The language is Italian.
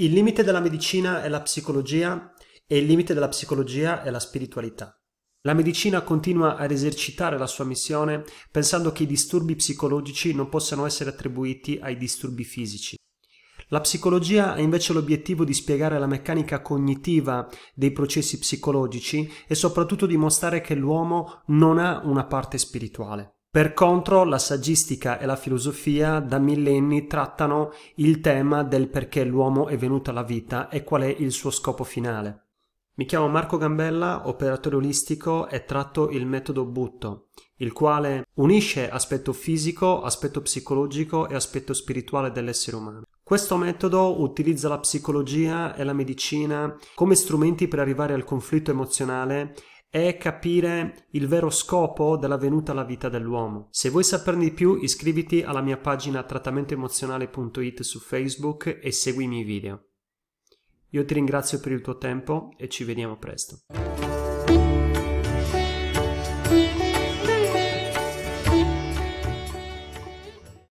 Il limite della medicina è la psicologia e il limite della psicologia è la spiritualità. La medicina continua ad esercitare la sua missione pensando che i disturbi psicologici non possano essere attribuiti ai disturbi fisici. La psicologia ha invece l'obiettivo di spiegare la meccanica cognitiva dei processi psicologici e soprattutto dimostrare che l'uomo non ha una parte spirituale. Per contro, la saggistica e la filosofia da millenni trattano il tema del perché l'uomo è venuto alla vita e qual è il suo scopo finale. Mi chiamo Marco Gambella, operatore olistico e tratto il metodo Butto, il quale unisce aspetto fisico, aspetto psicologico e aspetto spirituale dell'essere umano. Questo metodo utilizza la psicologia e la medicina come strumenti per arrivare al conflitto emozionale è capire il vero scopo della venuta alla vita dell'uomo. Se vuoi saperne di più iscriviti alla mia pagina trattamentoemozionale.it su Facebook e seguimi i video. Io ti ringrazio per il tuo tempo e ci vediamo presto.